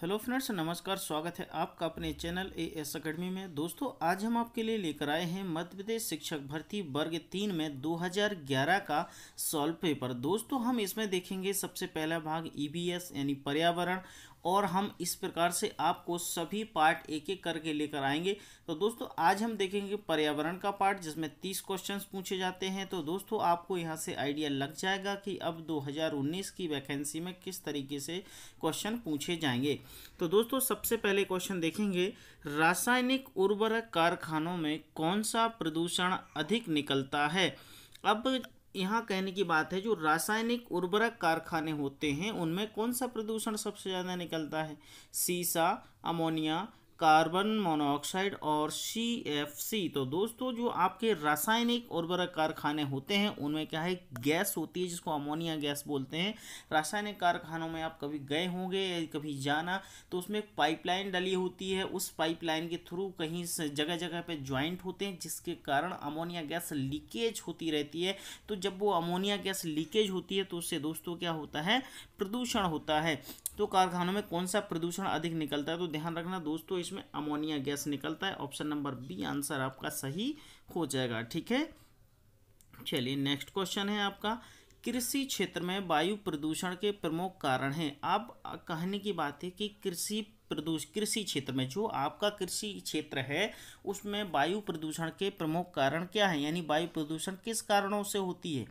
hello friends नमस्कार स्वागत है आपका अपने चैनल ए एस अकेडमी में दोस्तों आज हम आपके लिए लेकर आए हैं मध्य प्रदेश शिक्षक भर्ती वर्ग तीन में 2011 का सॉल्व पेपर दोस्तों हम इसमें देखेंगे सबसे पहला भाग ईबीएस e यानी पर्यावरण और हम इस प्रकार से आपको सभी पार्ट एक एक करके लेकर आएंगे तो दोस्तों आज हम देखेंगे पर्यावरण का पार्ट जिसमें तीस क्वेश्चन पूछे जाते हैं तो दोस्तों आपको यहाँ से आइडिया लग जाएगा कि अब 2019 की वैकेंसी में किस तरीके से क्वेश्चन पूछे जाएंगे तो दोस्तों सबसे पहले क्वेश्चन देखेंगे रासायनिक उर्वरक कारखानों में कौन सा प्रदूषण अधिक निकलता है अब यहाँ कहने की बात है जो रासायनिक उर्वरक कारखाने होते हैं उनमें कौन सा प्रदूषण सबसे ज़्यादा निकलता है सीसा अमोनिया कार्बन मोनोऑक्साइड और सी तो दोस्तों जो आपके रासायनिक उर्वरक कारखाने होते हैं उनमें क्या है गैस होती है जिसको अमोनिया गैस बोलते हैं रासायनिक कारखानों में आप कभी गए होंगे कभी जाना तो उसमें एक पाइपलाइन डली होती है उस पाइपलाइन के थ्रू कहीं से जगह जगह पे ज्वाइंट होते हैं जिसके कारण अमोनिया गैस लीकेज होती रहती है तो जब वो अमोनिया गैस लीकेज होती है तो उससे दोस्तों क्या होता है प्रदूषण होता है तो कारखानों में कौन सा प्रदूषण अधिक निकलता है तो ध्यान रखना दोस्तों इस इसमें अमोनिया गैस निकलता है ऑप्शन नंबर बी आंसर आपका सही हो जाएगा ठीक है चलिए नेक्स्ट क्वेश्चन है आपका कृषि क्षेत्र में वायु प्रदूषण के प्रमुख कारण हैं अब कहने की बात है कि कृषि प्रदूष कृषि क्षेत्र में जो आपका कृषि क्षेत्र है उसमें वायु प्रदूषण के प्रमुख कारण क्या है यानी वायु प्रदूषण किस कारणों से होती है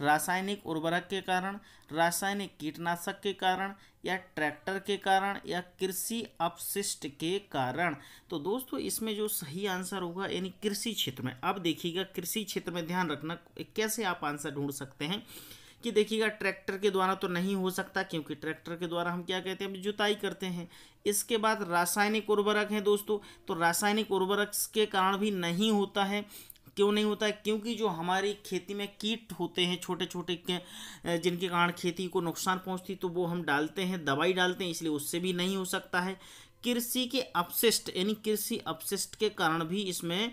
रासायनिक उर्वरक के कारण रासायनिक कीटनाशक के कारण या ट्रैक्टर के कारण या कृषि अपशिष्ट के कारण तो दोस्तों इसमें जो सही आंसर होगा यानी कृषि क्षेत्र में अब देखिएगा कृषि क्षेत्र में ध्यान रखना कैसे आप आंसर ढूंढ सकते हैं कि देखिएगा ट्रैक्टर के द्वारा तो नहीं हो सकता क्योंकि ट्रैक्टर के द्वारा हम क्या कहते हैं जुताई करते हैं इसके बाद रासायनिक उर्वरक हैं दोस्तों तो रासायनिक उर्वरक के कारण भी नहीं होता है क्यों नहीं होता है क्योंकि जो हमारी खेती में कीट होते हैं छोटे छोटे जिनके कारण खेती को नुकसान पहुंचती तो वो हम डालते हैं दवाई डालते हैं इसलिए उससे भी नहीं हो सकता है कृषि के अपशिष्ट यानी कृषि अपशिष्ट के कारण भी इसमें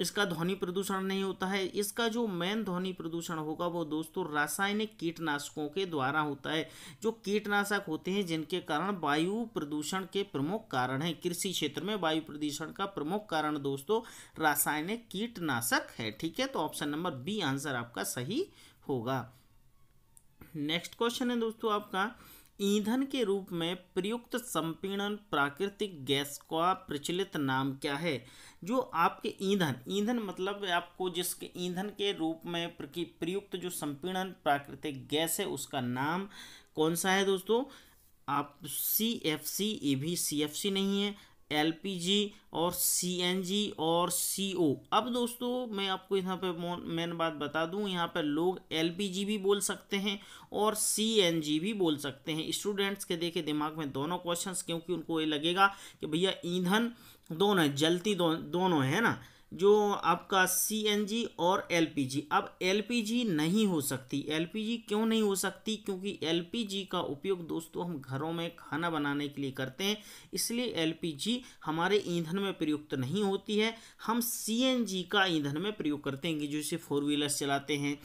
इसका ध्वनि प्रदूषण नहीं होता है इसका जो मेन ध्वनि प्रदूषण होगा वो दोस्तों रासायनिक कीटनाशकों के द्वारा होता है जो कीटनाशक होते हैं जिनके कारण वायु प्रदूषण के प्रमुख कारण हैं कृषि क्षेत्र में वायु प्रदूषण का प्रमुख कारण दोस्तों रासायनिक कीटनाशक है ठीक है तो ऑप्शन नंबर बी आंसर आपका सही होगा नेक्स्ट क्वेश्चन है दोस्तों आपका ईंधन के रूप में प्रयुक्त संपीड़न प्राकृतिक गैस का प्रचलित नाम क्या है जो आपके ईंधन ईंधन मतलब आपको जिसके ईंधन के रूप में प्रयुक्त जो संपीड़न प्राकृतिक गैस है उसका नाम कौन सा है दोस्तों आप सी एफ सी ए भी सी एफ सी नहीं है एल और सी और सी अब दोस्तों मैं आपको यहाँ पे मेन बात बता दूँ यहाँ पर लोग एल भी बोल सकते हैं और सी भी बोल सकते हैं स्टूडेंट्स के देखे दिमाग में दोनों क्वेश्चंस क्योंकि उनको ये लगेगा कि भैया ईंधन दोनों है जलती दो, दोनों है ना जो आपका सी और एल अब एल नहीं हो सकती एल क्यों नहीं हो सकती क्योंकि एल का उपयोग दोस्तों हम घरों में खाना बनाने के लिए करते हैं इसलिए एल हमारे ईंधन में प्रयुक्त नहीं होती है हम सी का ईंधन में प्रयोग करते हैं जैसे फोर व्हीलर्स चलाते हैं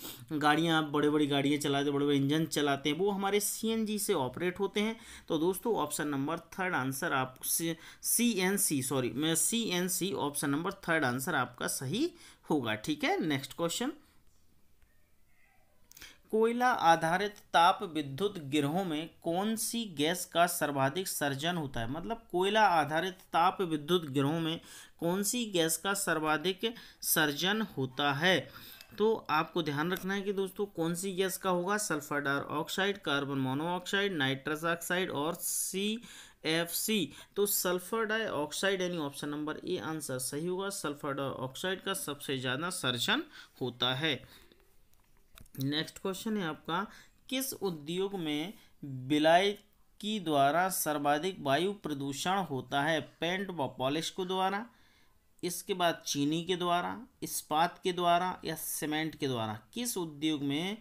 गाड़ियाँ बड़े बड़ी गाड़ियाँ चलाते बड़े बड़े इंजन चलाते हैं वो हमारे सी से ऑपरेट होते हैं तो दोस्तों ऑप्शन नंबर थर्ड आंसर आप सी सॉरी मैं C option number third answer answer आपका सही होगा ठीक है नेक्स्ट क्वेश्चन कोयला आधारित ताप विद्युत गिरहों में कौन सी गैस का सर्वाधिक सर्जन होता है मतलब कोयला आधारित ताप विद्युत गिरहों में कौन सी गैस का सर्वाधिक सर्जन होता है तो आपको ध्यान रखना है कि दोस्तों कौन सी गैस का होगा sulphur dioxide carbon monoxide nitrous oxide और सी एफ सी तो सल्फर डाइऑक्साइड यानी ऑप्शन नंबर ए आंसर सही होगा सल्फर डाइऑक्साइड का सबसे ज़्यादा सर्जन होता है नेक्स्ट क्वेश्चन है आपका किस उद्योग में बिलाई की द्वारा सर्वाधिक वायु प्रदूषण होता है पेंट व पॉलिश को द्वारा इसके बाद चीनी के द्वारा इस्पात के द्वारा या सीमेंट के द्वारा किस उद्योग में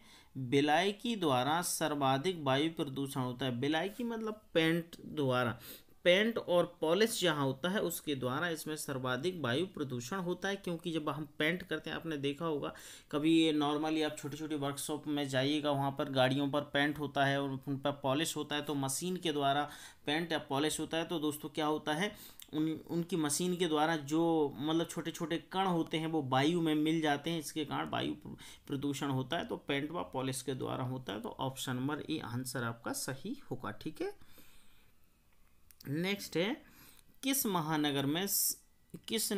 बिलायकी द्वारा सर्वाधिक वायु प्रदूषण होता है बिलायकी मतलब पेंट द्वारा पेंट और पॉलिश जहाँ होता है उसके द्वारा इसमें सर्वाधिक वायु प्रदूषण होता है क्योंकि जब हम पेंट करते हैं आपने देखा होगा कभी ये नॉर्मली आप छोटी छोटी वर्कशॉप में जाइएगा वहाँ पर गाड़ियों पर पेंट होता है और उन पर पॉलिश होता है तो मशीन के द्वारा पेंट या पॉलिश होता है तो दोस्तों क्या होता है उन उनकी मशीन के द्वारा जो मतलब छोटे छोटे कण होते हैं वो वायु में मिल जाते हैं इसके कारण वायु प्रदूषण होता है तो पेंट व पॉलिश के द्वारा होता है तो ऑप्शन नंबर ए आंसर आपका सही होगा ठीक है नेक्स्ट है किस महानगर में किस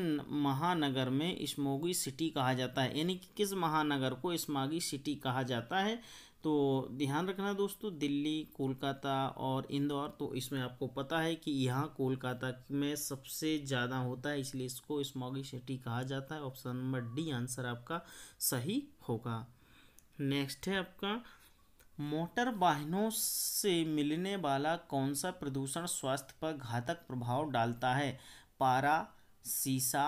महानगर में स्मोगी सिटी कहा जाता है यानी कि किस महानगर को स्मागी सिटी कहा जाता है तो ध्यान रखना दोस्तों दिल्ली कोलकाता और इंदौर तो इसमें आपको पता है कि यहाँ कोलकाता में सबसे ज़्यादा होता है इसलिए इसको स्मॉगी सिटी कहा जाता है ऑप्शन नंबर डी आंसर आपका सही होगा नेक्स्ट है आपका मोटर वाहनों से मिलने वाला कौन सा प्रदूषण स्वास्थ्य पर घातक प्रभाव डालता है पारा सीसा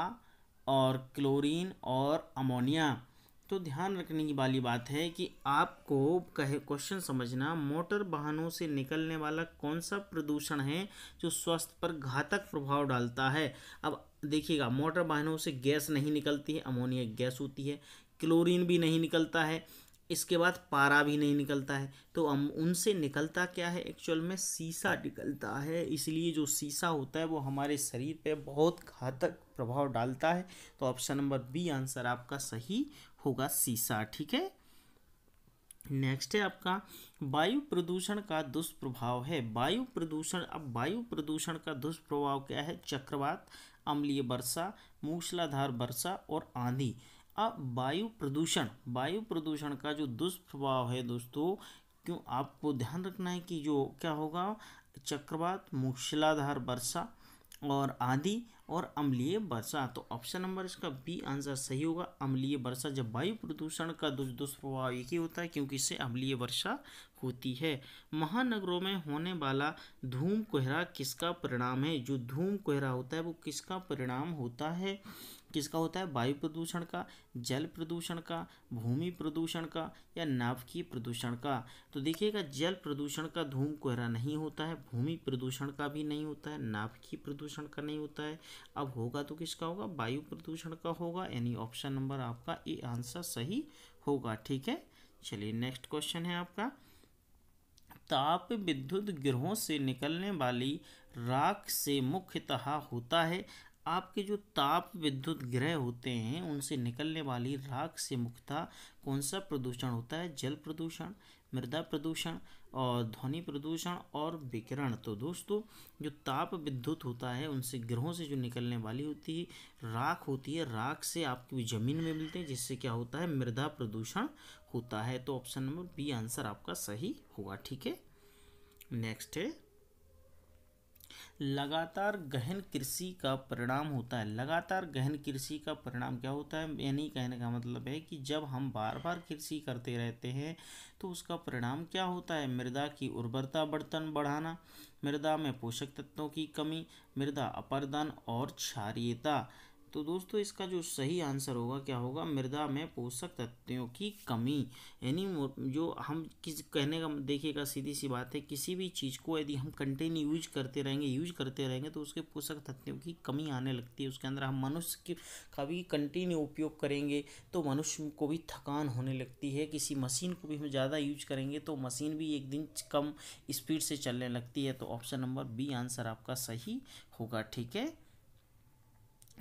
और क्लोरीन और अमोनिया तो ध्यान रखने की वाली बात है कि आपको कहे क्वेश्चन समझना मोटर वाहनों से निकलने वाला कौन सा प्रदूषण है जो स्वास्थ्य पर घातक प्रभाव डालता है अब देखिएगा मोटर वाहनों से गैस नहीं निकलती है अमोनिया गैस होती है क्लोरीन भी नहीं निकलता है इसके बाद पारा भी नहीं निकलता है तो हम उनसे निकलता क्या है एक्चुअल में सीसा निकलता है इसलिए जो सीसा होता है वो हमारे शरीर पे बहुत घातक प्रभाव डालता है तो ऑप्शन नंबर बी आंसर आपका सही होगा सीसा ठीक है नेक्स्ट है आपका वायु प्रदूषण का दुष्प्रभाव है वायु प्रदूषण अब वायु प्रदूषण का दुष्प्रभाव क्या है चक्रवात अम्लीय वर्षा मूसलाधार वर्षा और आंधी अब वायु प्रदूषण वायु प्रदूषण का जो दुष्प्रभाव है दोस्तों क्यों आपको ध्यान रखना है कि जो क्या होगा चक्रवात मूसलाधार वर्षा और आंधी और अम्लीय वर्षा तो ऑप्शन नंबर इसका बी आंसर सही होगा अम्लीय वर्षा जब वायु प्रदूषण का दुष्प्रभाव एक ही होता है क्योंकि इससे अम्लीय वर्षा होती है महानगरों में होने वाला धूम कोहरा किसका परिणाम है जो धूम कोहरा होता है वो किसका परिणाम होता है किसका होता है वायु प्रदूषण का जल प्रदूषण का भूमि प्रदूषण का या नाभिकीय प्रदूषण का तो देखिएगा जल प्रदूषण का धूम कोहरा नहीं होता है भूमि प्रदूषण का भी नहीं होता है नाभिकीय प्रदूषण का नहीं होता है अब होगा तो किसका होगा वायु प्रदूषण का होगा यानी ऑप्शन नंबर आपका ए आंसर सही होगा ठीक है चलिए नेक्स्ट क्वेश्चन है आपका ताप विद्युत ग्रहों से निकलने वाली राख से मुख्यतः होता है आपके जो ताप विद्युत ग्रह होते हैं उनसे निकलने वाली राख से मुक्ता कौन सा प्रदूषण होता है जल प्रदूषण मृदा प्रदूषण और ध्वनि प्रदूषण और विकिरण तो दोस्तों जो ताप विद्युत होता है उनसे ग्रहों से जो निकलने वाली होती है राख होती है राख से आपकी ज़मीन में मिलते हैं जिससे क्या होता है मृदा प्रदूषण होता है तो ऑप्शन नंबर बी आंसर आपका सही होगा ठीक है नेक्स्ट है लगातार गहन कृषि का परिणाम होता है लगातार गहन कृषि का परिणाम क्या होता है यानी कहने का मतलब है कि जब हम बार बार कृषि करते रहते हैं तो उसका परिणाम क्या होता है मृदा की उर्वरता बर्तन बढ़ाना मृदा में पोषक तत्वों की कमी मृदा अपरदन और क्षारियता तो दोस्तों इसका जो सही आंसर होगा क्या होगा मृदा में पोषक तत्वों की कमी यानी जो हम किस कहने का देखिएगा सीधी सी बात है किसी भी चीज़ को यदि हम कंटिन्यू यूज करते रहेंगे यूज करते रहेंगे तो उसके पोषक तत्वों की कमी आने लगती है उसके अंदर हम मनुष्य की का भी कंटिन्यू उपयोग करेंगे तो मनुष्य को भी थकान होने लगती है किसी मशीन को भी हम ज़्यादा यूज करेंगे तो मशीन भी एक दिन कम स्पीड से चलने लगती है तो ऑप्शन नंबर बी आंसर आपका सही होगा ठीक है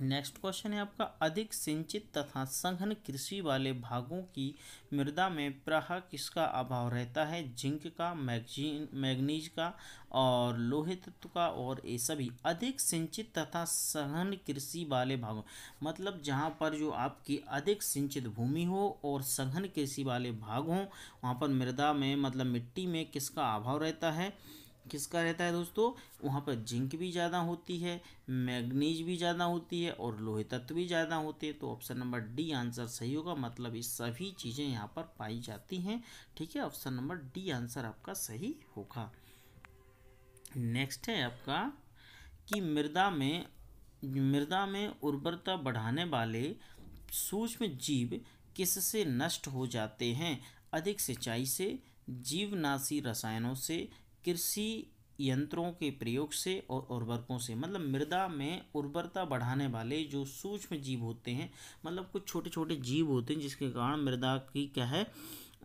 नेक्स्ट क्वेश्चन है आपका अधिक सिंचित तथा संघन कृषि वाले भागों की मृदा में प्राह किसका अभाव रहता है जिंक का मैगजीन मैग्नीज का और लोहे तत्व का और ये सभी अधिक सिंचित तथा संघन कृषि वाले भागों मतलब जहाँ पर जो आपकी अधिक सिंचित भूमि हो और संघन कृषि वाले भाग हों वहाँ पर मृदा में मतलब मिट्टी में किसका अभाव रहता है किसका रहता है दोस्तों वहाँ पर जिंक भी ज़्यादा होती है मैग्नीज भी ज़्यादा होती है और लोहे तत्व भी ज़्यादा होते हैं तो ऑप्शन नंबर डी आंसर सही होगा मतलब ये सभी चीज़ें यहाँ पर पाई जाती हैं ठीक है ऑप्शन नंबर डी आंसर आपका सही होगा नेक्स्ट है आपका कि मृदा में मृदा में उर्वरता बढ़ाने वाले सूक्ष्म जीव किससे नष्ट हो जाते हैं अधिक सिंचाई से जीवनाशी रसायनों से कृषि यंत्रों के प्रयोग से और उर्वरकों से मतलब मृदा में उर्वरता बढ़ाने वाले जो सूक्ष्म जीव होते हैं मतलब कुछ छोटे छोटे जीव होते हैं जिसके कारण मृदा की क्या है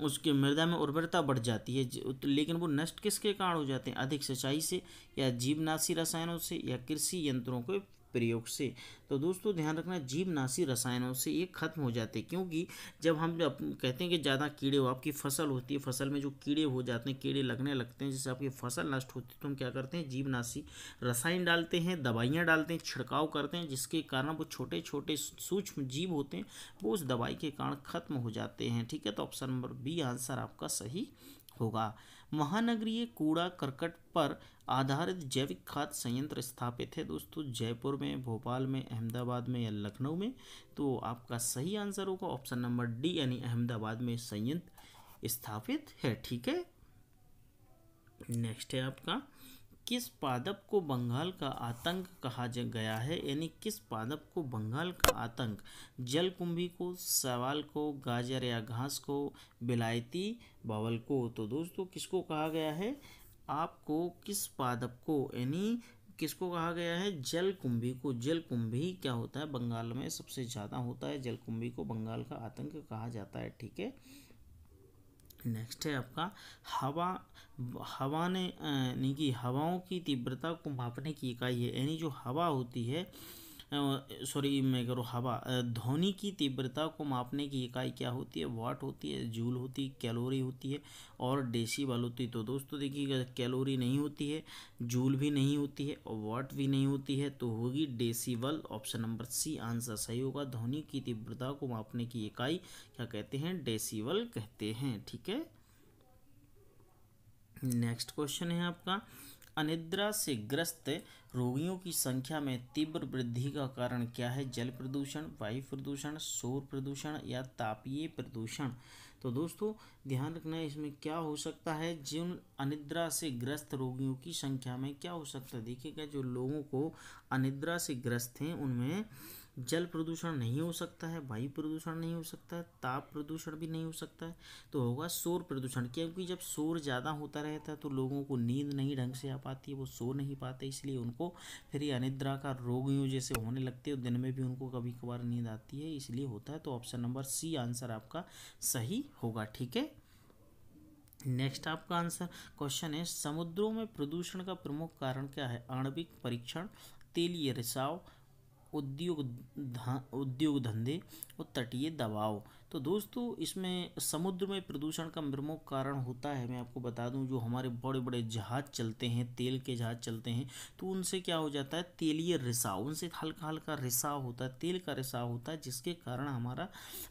उसके मृदा में उर्वरता बढ़ जाती है तो लेकिन वो नष्ट किसके कारण हो जाते हैं अधिक सिंचाई से या जीवनाशी रसायनों से या कृषि यंत्रों के प्रयोग से तो दोस्तों ध्यान रखना जीवनाशी रसायनों से ये खत्म हो जाते हैं क्योंकि जब हम जब कहते हैं कि ज़्यादा कीड़े हो आपकी फसल होती है फसल में जो कीड़े हो जाते हैं कीड़े लगने लगते हैं जिससे आपकी फसल नष्ट होती है तो हम क्या करते हैं जीवनाशी रसायन डालते हैं दवाइयाँ डालते हैं छिड़काव करते हैं जिसके कारण वो छोटे छोटे सूक्ष्म जीव होते हैं वो उस दवाई के कारण खत्म हो जाते हैं ठीक है तो ऑप्शन नंबर बी आंसर आपका सही होगा महानगरीय कूड़ा करकट पर आधारित जैविक खाद संयंत्र स्थापित है दोस्तों जयपुर में भोपाल में अहमदाबाद में या लखनऊ में तो आपका सही आंसर होगा ऑप्शन नंबर डी यानी अहमदाबाद में संयंत्र स्थापित है ठीक है नेक्स्ट है आपका किस पादप को बंगाल का आतंक कहा गया है यानी किस पादप को बंगाल का आतंक जलकुंभी को सवाल को गाजर या घास को बिलायती बावल को तो दोस्तों किसको कहा गया है आपको किस पादप को यानी किसको कहा गया है जलकुंभी को जलकुंभी क्या होता है बंगाल में सबसे ज़्यादा होता है जलकुंभी को बंगाल का आतंक कहा जाता है ठीक है नेक्स्ट है आपका हवा हवा ने यानी कि हवाओं की तीव्रता को मापने की इकाई है यानी जो हवा होती है सॉरी मैं करूँ हवा ध्वनि की तीव्रता को मापने की इकाई क्या होती है वाट होती है जूल होती है कैलोरी होती है और डेसी वाल होती है तो दोस्तों देखिए कैलोरी नहीं होती है जूल भी नहीं होती है और वाट भी नहीं होती है तो होगी वल ऑप्शन नंबर सी आंसर सही होगा ध्वनि की तीव्रता को मापने की इकाई क्या कहते हैं डेसी कहते हैं ठीक है नेक्स्ट क्वेश्चन है आपका अनिद्रा से ग्रस्त रोगियों की संख्या में तीव्र वृद्धि का कारण क्या है जल प्रदूषण वायु प्रदूषण शोर प्रदूषण या तापीय प्रदूषण तो दोस्तों ध्यान रखना है इसमें क्या हो सकता है जिन अनिद्रा से ग्रस्त रोगियों की संख्या में क्या हो सकता है देखिएगा जो लोगों को अनिद्रा से ग्रस्त हैं उनमें जल प्रदूषण नहीं हो सकता है वायु प्रदूषण नहीं हो सकता है ताप प्रदूषण भी नहीं हो सकता है तो होगा शोर प्रदूषण क्योंकि जब शोर ज़्यादा होता रहता है तो लोगों को नींद नहीं ढंग से आ पाती है वो सो नहीं पाते इसलिए उनको फिर ये अनिद्रा का रोग यूँ जैसे होने लगते हैं दिन में भी उनको कभी कभार नींद आती है इसलिए होता है तो ऑप्शन नंबर सी आंसर आपका सही होगा ठीक है नेक्स्ट आपका आंसर क्वेश्चन है समुद्रों में प्रदूषण का प्रमुख कारण क्या है आणविक परीक्षण तेलीय रिसाव उद्योग उद्योग धंधे और तटीय दबाव तो दोस्तों इसमें समुद्र में प्रदूषण का प्रमुख कारण होता है मैं आपको बता दूं जो हमारे बड़े बड़े जहाज चलते हैं तेल के जहाज चलते हैं तो उनसे क्या हो जाता है तेलीय रिसाव उनसे हल्का हल्का रिसाव होता है तेल का रिसाव होता है जिसके कारण हमारा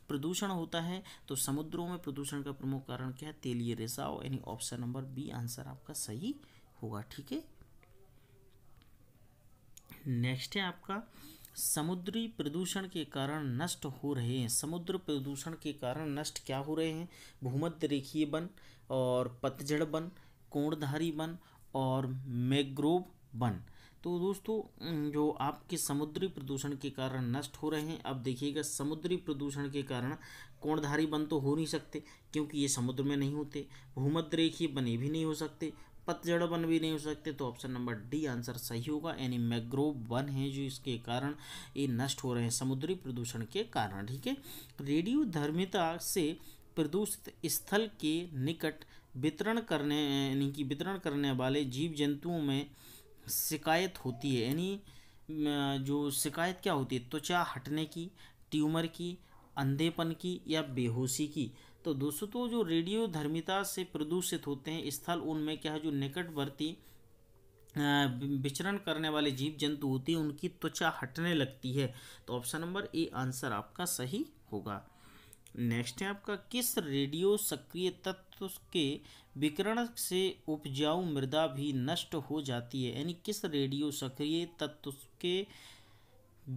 प्रदूषण होता है तो समुद्रों में प्रदूषण का प्रमुख कारण क्या है तेलीय रिसाव यानी ऑप्शन नंबर बी आंसर आपका सही होगा ठीक है नेक्स्ट है आपका समुद्री प्रदूषण के कारण नष्ट हो रहे हैं समुद्र प्रदूषण के कारण नष्ट क्या हो रहे हैं भूमध्य रेखीय वन और पतझड़ वन कोणधारी वन और मैग्रोव वन तो दोस्तों जो आपके समुद्री प्रदूषण के कारण नष्ट हो रहे हैं अब देखिएगा समुद्री प्रदूषण के कारण कोणधारी वन तो हो नहीं सकते क्योंकि ये समुद्र में नहीं होते भूमध्य रेखीय बने भी नहीं हो सकते पतझड़ वन भी नहीं हो सकते तो ऑप्शन नंबर डी आंसर सही होगा यानी मैग्रोव वन है जो इसके कारण ये नष्ट हो रहे हैं समुद्री प्रदूषण के कारण ठीक है रेडियो धर्मिता से प्रदूषित स्थल के निकट वितरण करने यानी कि वितरण करने वाले जीव जंतुओं में शिकायत होती है यानी जो शिकायत क्या होती है त्वचा हटने की ट्यूमर की अंधेपन की या बेहोशी की तो दोस्तों तो जो रेडियो धर्मिता से प्रदूषित होते हैं स्थल उनमें क्या है जो निकटवर्ती विचरण करने वाले जीव जंतु होती है उनकी त्वचा हटने लगती है तो ऑप्शन नंबर ए आंसर आपका सही होगा नेक्स्ट है आपका किस रेडियो सक्रिय तत्व के विकिरण से उपजाऊ मृदा भी नष्ट हो जाती है यानी किस रेडियो सक्रिय तत्व के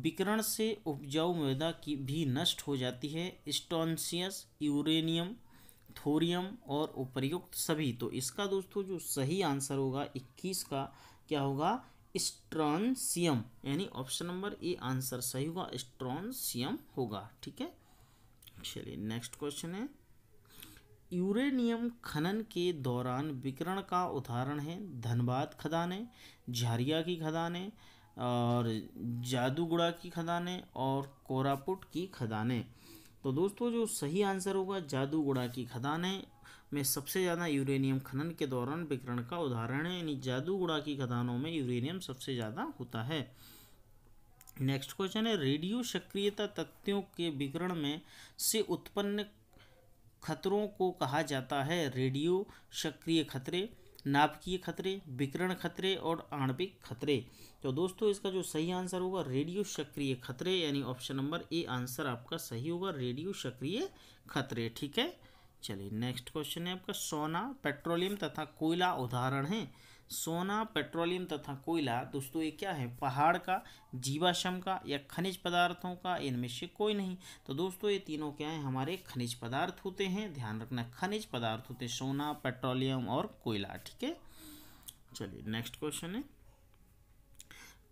विकरण से उपजाऊ मृदा की भी नष्ट हो जाती है स्टोनसियस यूरेनियम थोरियम और उपर्युक्त सभी तो इसका दोस्तों जो सही आंसर होगा इक्कीस का क्या होगा स्ट्रॉनसियम यानी ऑप्शन नंबर ए आंसर सही होगा स्ट्रॉनसियम होगा ठीक है चलिए नेक्स्ट क्वेश्चन है यूरेनियम खनन के दौरान विकरण का उदाहरण है धनबाद खदानें झारिया की खदानें और जादूगुड़ा की खदानें और कोरापुट की खदानें तो दोस्तों जो सही आंसर होगा जादूगुड़ा की खदानें में सबसे ज़्यादा यूरेनियम खनन के दौरान विकरण का उदाहरण है यानी जादूगुड़ा की खदानों में यूरेनियम सबसे ज़्यादा होता है नेक्स्ट क्वेश्चन है रेडियो सक्रियता तथ्यों के विकरण में से उत्पन्न खतरों को कहा जाता है रेडियो सक्रिय खतरे नाभिकीय खतरे विकिरण खतरे और आणविक खतरे तो दोस्तों इसका जो सही आंसर होगा रेडियो सक्रिय खतरे यानी ऑप्शन नंबर ए आंसर आपका सही होगा रेडियो सक्रिय खतरे ठीक है चलिए नेक्स्ट क्वेश्चन है आपका सोना पेट्रोलियम तथा कोयला उदाहरण है सोना पेट्रोलियम तथा कोयला दोस्तों ये क्या है पहाड़ का जीवाशम का या खनिज पदार्थों का इनमें से कोई नहीं तो दोस्तों ये तीनों क्या है हमारे खनिज पदार्थ होते हैं ध्यान रखना खनिज पदार्थ होते हैं सोना पेट्रोलियम और कोयला ठीक है चलिए नेक्स्ट क्वेश्चन है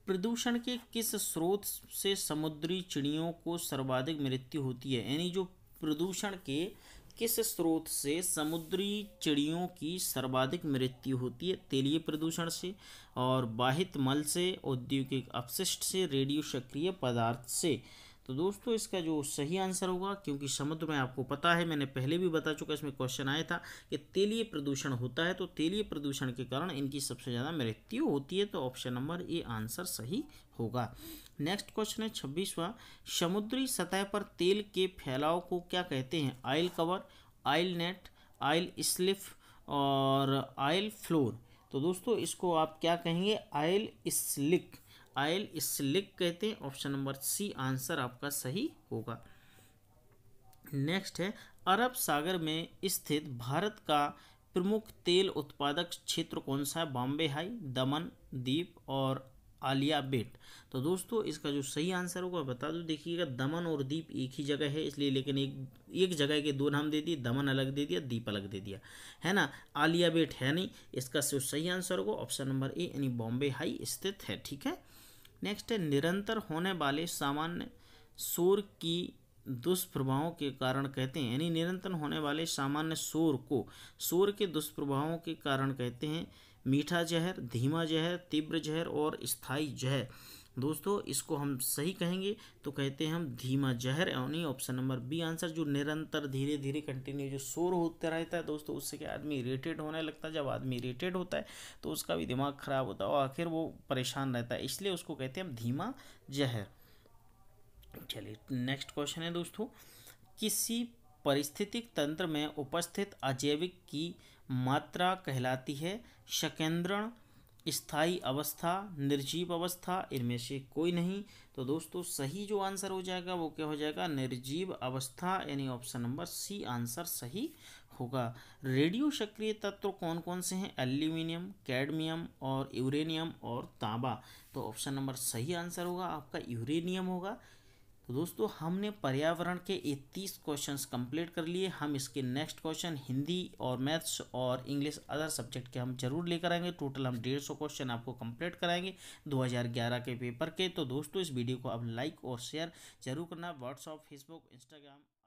प्रदूषण के किस स्रोत से समुद्री चिड़ियों को सर्वाधिक मृत्यु होती है यानी जो प्रदूषण के किस स्रोत से समुद्री चिड़ियों की सर्वाधिक मृत्यु होती है तेलीय प्रदूषण से और बाहित मल से औद्योगिक अपशिष्ट से रेडियो सक्रिय पदार्थ से तो दोस्तों इसका जो सही आंसर होगा क्योंकि समुद्र में आपको पता है मैंने पहले भी बता चुका इसमें क्वेश्चन आया था कि तेलीय प्रदूषण होता है तो तेलीय प्रदूषण के कारण इनकी सबसे ज़्यादा मृत्यु होती है तो ऑप्शन नंबर ए आंसर सही होगा नेक्स्ट क्वेश्चन है छब्बीसवा समुद्री सतह पर तेल के फैलाव को क्या कहते हैं oil cover oil net oil slick और आयल फ्लोर तो दोस्तों इसको आप क्या कहेंगे आयल स्लिक आयल स्लिक कहते हैं ऑप्शन नंबर सी आंसर आपका सही होगा नेक्स्ट है अरब सागर में स्थित भारत का प्रमुख तेल उत्पादक क्षेत्र कौन सा है बॉम्बे हाई दमन दीप और आलिया बेट तो दोस्तों इसका जो सही आंसर होगा बता दो देखिएगा दमन और दीप एक ही जगह है इसलिए लेकिन एक एक जगह के दो नाम दे दिए दमन अलग दे दिया दीप अलग दे दिया है ना आलिया बेट है नहीं इसका जो सही आंसर होगा ऑप्शन नंबर ए यानी बॉम्बे हाई स्थित है ठीक है नेक्स्ट है निरंतर होने वाले सामान्य शोर की दुष्प्रभावों के कारण कहते हैं यानी निरंतर होने वाले सामान्य शोर को शोर के दुष्प्रभावों के कारण कहते हैं मीठा जहर धीमा जहर तीव्र जहर और स्थायी जहर दोस्तों इसको हम सही कहेंगे तो कहते हैं हम धीमा जहर यानी ऑप्शन नंबर बी आंसर जो निरंतर धीरे धीरे कंटिन्यू जो शोर होता रहता है दोस्तों उससे क्या आदमी इरेटेड होने लगता है जब आदमी इरेटेड होता है तो उसका भी दिमाग खराब होता है और आखिर वो परेशान रहता है इसलिए उसको कहते हैं हम धीमा जहर चलिए नेक्स्ट क्वेश्चन है दोस्तों किसी परिस्थितिक तंत्र में उपस्थित अजैविक की मात्रा कहलाती है शकेंद्रण स्थाई अवस्था निर्जीव अवस्था इनमें से कोई नहीं तो दोस्तों सही जो आंसर हो जाएगा वो क्या हो जाएगा निर्जीव अवस्था यानी ऑप्शन नंबर सी आंसर सही होगा रेडियो सक्रिय तत्व कौन कौन से हैं एल्यूमिनियम कैडमियम और यूरेनियम और तांबा तो ऑप्शन नंबर सही आंसर होगा आपका यूरेनियम होगा तो दोस्तों हमने पर्यावरण के 31 क्वेश्चंस कंप्लीट कर लिए हम इसके नेक्स्ट क्वेश्चन हिंदी और मैथ्स और इंग्लिश अदर सब्जेक्ट के हम जरूर लेकर आएंगे टोटल हम डेढ़ सौ क्वेश्चन आपको कंप्लीट कराएंगे 2011 के पेपर के तो दोस्तों इस वीडियो को आप लाइक और शेयर जरूर करना व्हाट्सअप फेसबुक इंस्टाग्राम